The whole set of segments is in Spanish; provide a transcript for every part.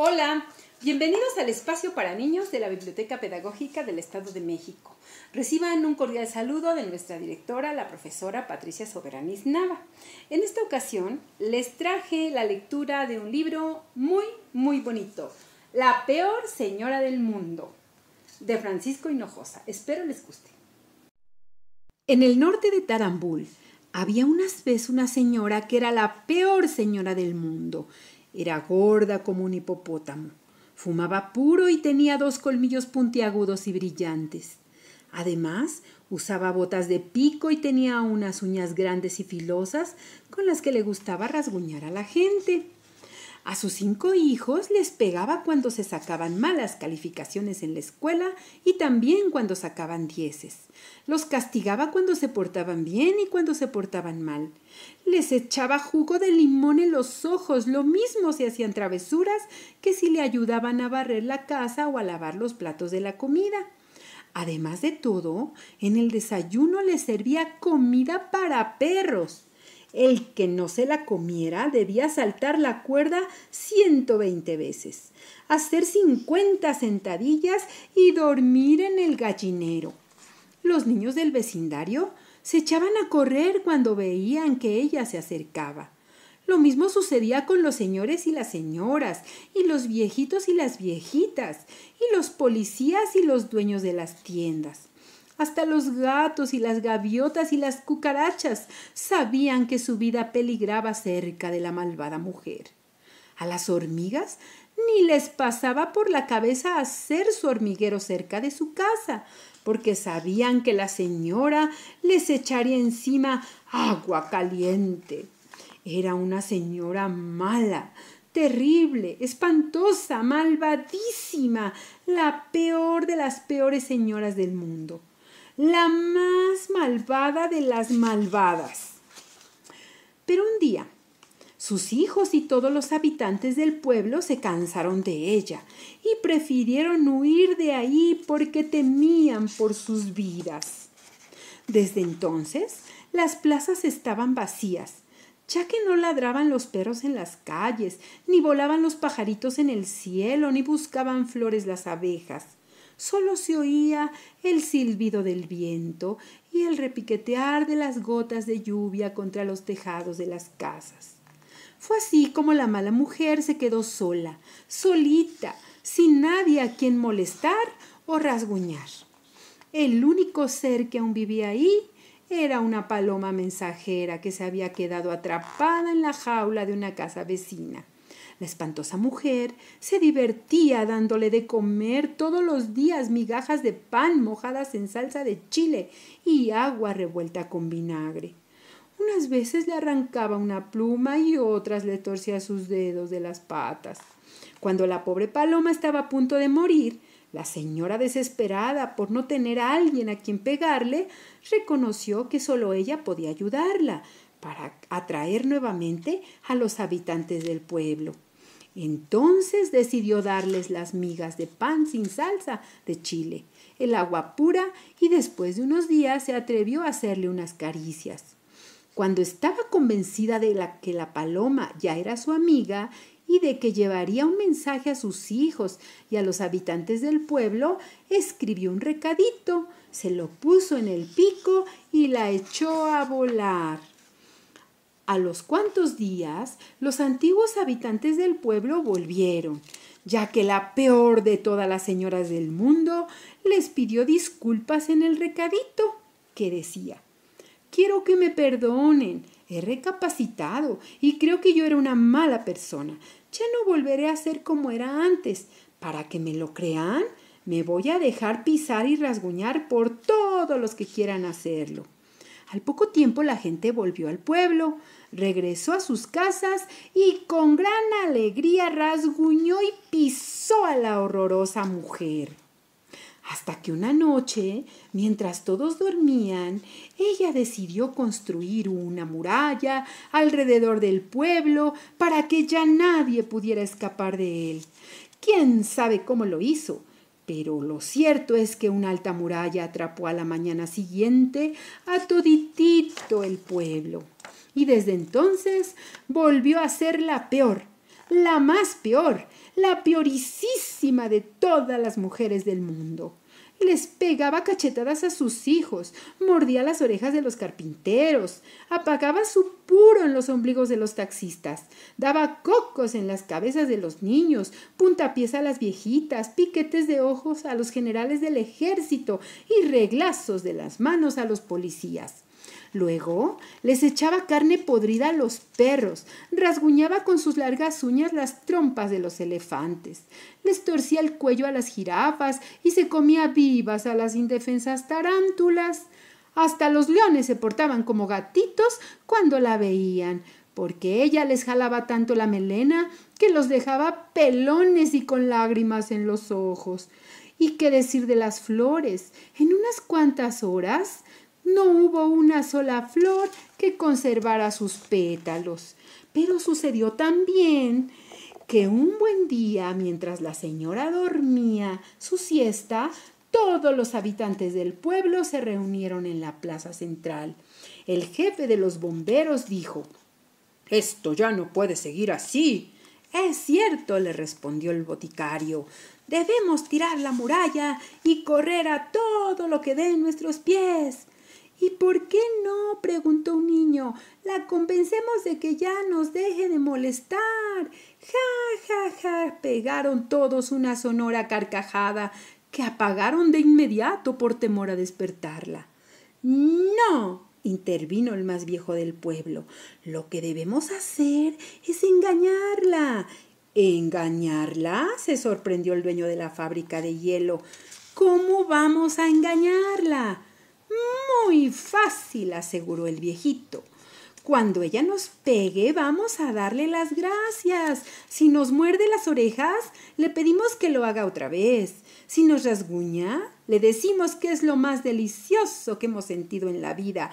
Hola, bienvenidos al espacio para niños de la Biblioteca Pedagógica del Estado de México. Reciban un cordial saludo de nuestra directora, la profesora Patricia Soberanis Nava. En esta ocasión les traje la lectura de un libro muy, muy bonito, La peor señora del mundo, de Francisco Hinojosa. Espero les guste. En el norte de Tarambul había una vez una señora que era la peor señora del mundo era gorda como un hipopótamo. Fumaba puro y tenía dos colmillos puntiagudos y brillantes. Además, usaba botas de pico y tenía unas uñas grandes y filosas con las que le gustaba rasguñar a la gente. A sus cinco hijos les pegaba cuando se sacaban malas calificaciones en la escuela y también cuando sacaban dieces. Los castigaba cuando se portaban bien y cuando se portaban mal. Les echaba jugo de limón en los ojos, lo mismo si hacían travesuras que si le ayudaban a barrer la casa o a lavar los platos de la comida. Además de todo, en el desayuno les servía comida para perros. El que no se la comiera debía saltar la cuerda 120 veces, hacer 50 sentadillas y dormir en el gallinero. Los niños del vecindario se echaban a correr cuando veían que ella se acercaba. Lo mismo sucedía con los señores y las señoras, y los viejitos y las viejitas, y los policías y los dueños de las tiendas. Hasta los gatos y las gaviotas y las cucarachas sabían que su vida peligraba cerca de la malvada mujer. A las hormigas ni les pasaba por la cabeza hacer su hormiguero cerca de su casa, porque sabían que la señora les echaría encima agua caliente. Era una señora mala, terrible, espantosa, malvadísima, la peor de las peores señoras del mundo la más malvada de las malvadas. Pero un día, sus hijos y todos los habitantes del pueblo se cansaron de ella y prefirieron huir de ahí porque temían por sus vidas. Desde entonces, las plazas estaban vacías, ya que no ladraban los perros en las calles, ni volaban los pajaritos en el cielo, ni buscaban flores las abejas solo se oía el silbido del viento y el repiquetear de las gotas de lluvia contra los tejados de las casas. Fue así como la mala mujer se quedó sola, solita, sin nadie a quien molestar o rasguñar. El único ser que aún vivía ahí era una paloma mensajera que se había quedado atrapada en la jaula de una casa vecina. La espantosa mujer se divertía dándole de comer todos los días migajas de pan mojadas en salsa de chile y agua revuelta con vinagre. Unas veces le arrancaba una pluma y otras le torcía sus dedos de las patas. Cuando la pobre paloma estaba a punto de morir, la señora, desesperada por no tener a alguien a quien pegarle, reconoció que solo ella podía ayudarla para atraer nuevamente a los habitantes del pueblo. Entonces decidió darles las migas de pan sin salsa de chile, el agua pura y después de unos días se atrevió a hacerle unas caricias. Cuando estaba convencida de que la paloma ya era su amiga y de que llevaría un mensaje a sus hijos y a los habitantes del pueblo, escribió un recadito, se lo puso en el pico y la echó a volar a los cuantos días los antiguos habitantes del pueblo volvieron, ya que la peor de todas las señoras del mundo les pidió disculpas en el recadito, que decía, quiero que me perdonen, he recapacitado y creo que yo era una mala persona, ya no volveré a ser como era antes, para que me lo crean, me voy a dejar pisar y rasguñar por todos los que quieran hacerlo. Al poco tiempo la gente volvió al pueblo, regresó a sus casas y con gran alegría rasguñó y pisó a la horrorosa mujer. Hasta que una noche, mientras todos dormían, ella decidió construir una muralla alrededor del pueblo para que ya nadie pudiera escapar de él. ¿Quién sabe cómo lo hizo? Pero lo cierto es que una alta muralla atrapó a la mañana siguiente a toditito el pueblo. Y desde entonces volvió a ser la peor, la más peor, la peorísima de todas las mujeres del mundo les pegaba cachetadas a sus hijos, mordía las orejas de los carpinteros, apagaba su puro en los ombligos de los taxistas, daba cocos en las cabezas de los niños, puntapiés a las viejitas, piquetes de ojos a los generales del ejército y reglazos de las manos a los policías. Luego les echaba carne podrida a los perros, rasguñaba con sus largas uñas las trompas de los elefantes, les torcía el cuello a las jirafas y se comía vivas a las indefensas tarántulas. Hasta los leones se portaban como gatitos cuando la veían, porque ella les jalaba tanto la melena que los dejaba pelones y con lágrimas en los ojos. ¿Y qué decir de las flores? En unas cuantas horas no hubo una sola flor que conservara sus pétalos. Pero sucedió también que un buen día, mientras la señora dormía su siesta, todos los habitantes del pueblo se reunieron en la plaza central. El jefe de los bomberos dijo, Esto ya no puede seguir así. Es cierto, le respondió el boticario. Debemos tirar la muralla y correr a todo lo que den nuestros pies. ¿Y por qué no? preguntó un niño. La convencemos de que ya nos deje de molestar. Ja, ja, ja. pegaron todos una sonora carcajada que apagaron de inmediato por temor a despertarla. No, intervino el más viejo del pueblo. Lo que debemos hacer es engañarla. ¿Engañarla? se sorprendió el dueño de la fábrica de hielo. ¿Cómo vamos a engañarla? Muy fácil, aseguró el viejito. Cuando ella nos pegue, vamos a darle las gracias. Si nos muerde las orejas, le pedimos que lo haga otra vez. Si nos rasguña, le decimos que es lo más delicioso que hemos sentido en la vida.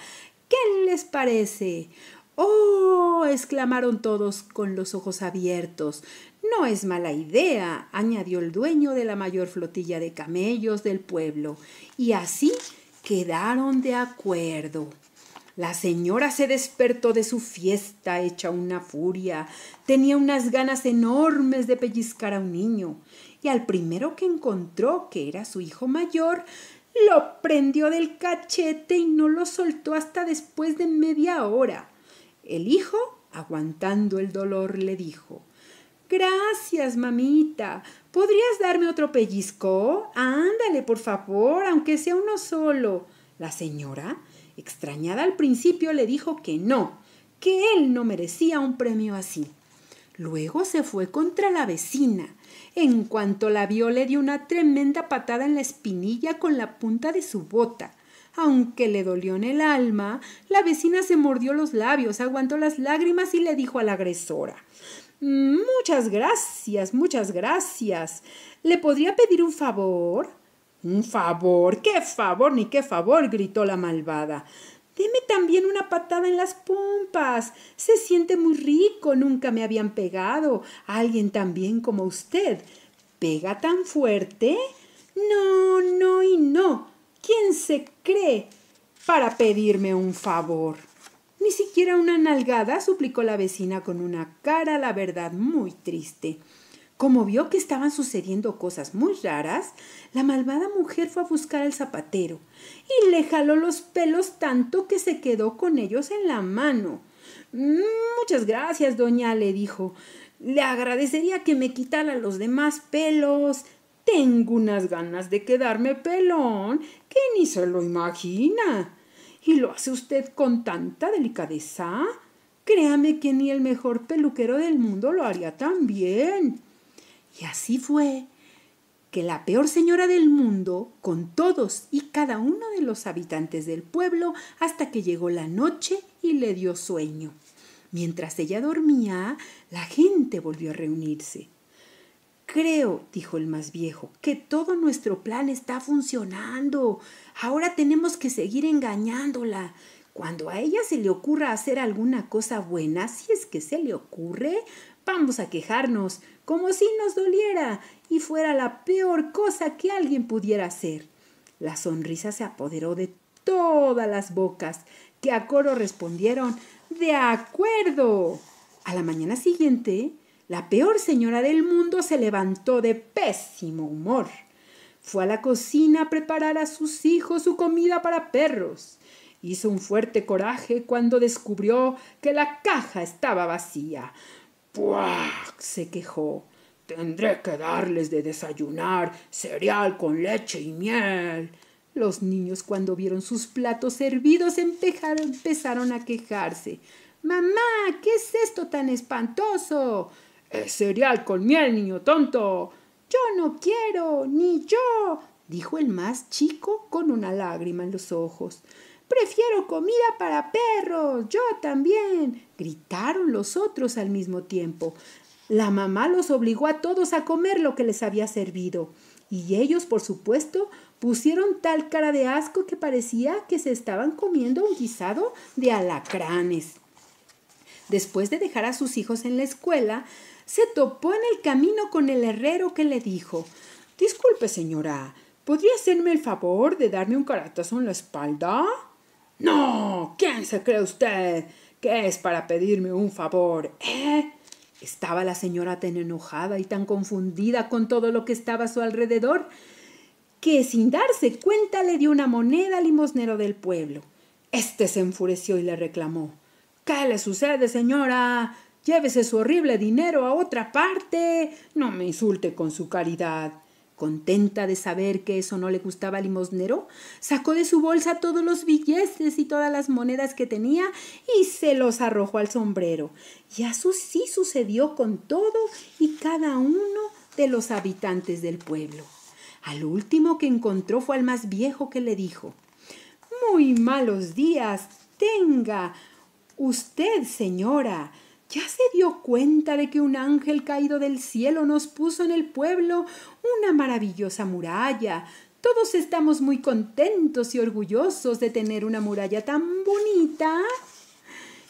¿Qué les parece? ¡Oh! exclamaron todos con los ojos abiertos. No es mala idea, añadió el dueño de la mayor flotilla de camellos del pueblo. Y así quedaron de acuerdo. La señora se despertó de su fiesta hecha una furia. Tenía unas ganas enormes de pellizcar a un niño. Y al primero que encontró, que era su hijo mayor, lo prendió del cachete y no lo soltó hasta después de media hora. El hijo, aguantando el dolor, le dijo Gracias, mamita, ¿Podrías darme otro pellizco? Ándale, por favor, aunque sea uno solo. La señora, extrañada al principio, le dijo que no, que él no merecía un premio así. Luego se fue contra la vecina. En cuanto la vio, le dio una tremenda patada en la espinilla con la punta de su bota. Aunque le dolió en el alma, la vecina se mordió los labios, aguantó las lágrimas y le dijo a la agresora Muchas gracias, muchas gracias. ¿Le podría pedir un favor? Un favor, qué favor, ni qué favor, gritó la malvada. Deme también una patada en las pompas. Se siente muy rico, nunca me habían pegado. Alguien tan bien como usted. ¿Pega tan fuerte? No, no y no. ¿Quién se cree para pedirme un favor? Ni siquiera una nalgada, suplicó la vecina con una cara, la verdad, muy triste. Como vio que estaban sucediendo cosas muy raras, la malvada mujer fue a buscar al zapatero y le jaló los pelos tanto que se quedó con ellos en la mano. Muchas gracias, doña, le dijo. Le agradecería que me quitara los demás pelos. Tengo unas ganas de quedarme pelón que ni se lo imagina. ¿Y lo hace usted con tanta delicadeza? Créame que ni el mejor peluquero del mundo lo haría tan bien. Y así fue que la peor señora del mundo, con todos y cada uno de los habitantes del pueblo, hasta que llegó la noche y le dio sueño. Mientras ella dormía, la gente volvió a reunirse. Creo, dijo el más viejo, que todo nuestro plan está funcionando. Ahora tenemos que seguir engañándola. Cuando a ella se le ocurra hacer alguna cosa buena, si es que se le ocurre, vamos a quejarnos, como si nos doliera y fuera la peor cosa que alguien pudiera hacer. La sonrisa se apoderó de todas las bocas, que a coro respondieron, de acuerdo. A la mañana siguiente, la peor señora del mundo se levantó de pésimo humor. Fue a la cocina a preparar a sus hijos su comida para perros. Hizo un fuerte coraje cuando descubrió que la caja estaba vacía. ¡Puah! se quejó. Tendré que darles de desayunar cereal con leche y miel. Los niños cuando vieron sus platos servidos empezaron a quejarse. Mamá, ¿qué es esto tan espantoso? Es eh, cereal con miel, niño tonto. Yo no quiero, ni yo, dijo el más chico con una lágrima en los ojos. Prefiero comida para perros, yo también, gritaron los otros al mismo tiempo. La mamá los obligó a todos a comer lo que les había servido, y ellos, por supuesto, pusieron tal cara de asco que parecía que se estaban comiendo un guisado de alacranes. Después de dejar a sus hijos en la escuela, se topó en el camino con el herrero que le dijo Disculpe, señora, ¿podría hacerme el favor de darme un caratazo en la espalda? No, ¿quién se cree usted? que es para pedirme un favor? ¿Eh? Estaba la señora tan enojada y tan confundida con todo lo que estaba a su alrededor que sin darse cuenta le dio una moneda al limosnero del pueblo. Este se enfureció y le reclamó. ¿Qué le sucede, señora? Llévese su horrible dinero a otra parte. No me insulte con su caridad. Contenta de saber que eso no le gustaba al limosnero, sacó de su bolsa todos los billetes y todas las monedas que tenía y se los arrojó al sombrero. Y así sucedió con todo y cada uno de los habitantes del pueblo. Al último que encontró fue al más viejo que le dijo, Muy malos días tenga usted, señora. ¿Ya se dio cuenta de que un ángel caído del cielo nos puso en el pueblo una maravillosa muralla? Todos estamos muy contentos y orgullosos de tener una muralla tan bonita.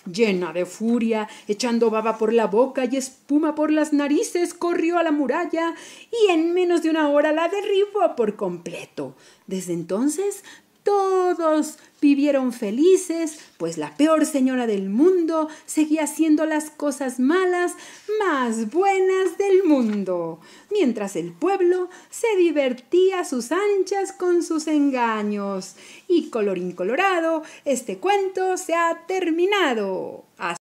Llena de furia, echando baba por la boca y espuma por las narices, corrió a la muralla y en menos de una hora la derribó por completo. Desde entonces todos vivieron felices, pues la peor señora del mundo seguía haciendo las cosas malas más buenas del mundo, mientras el pueblo se divertía a sus anchas con sus engaños. Y colorín colorado, este cuento se ha terminado.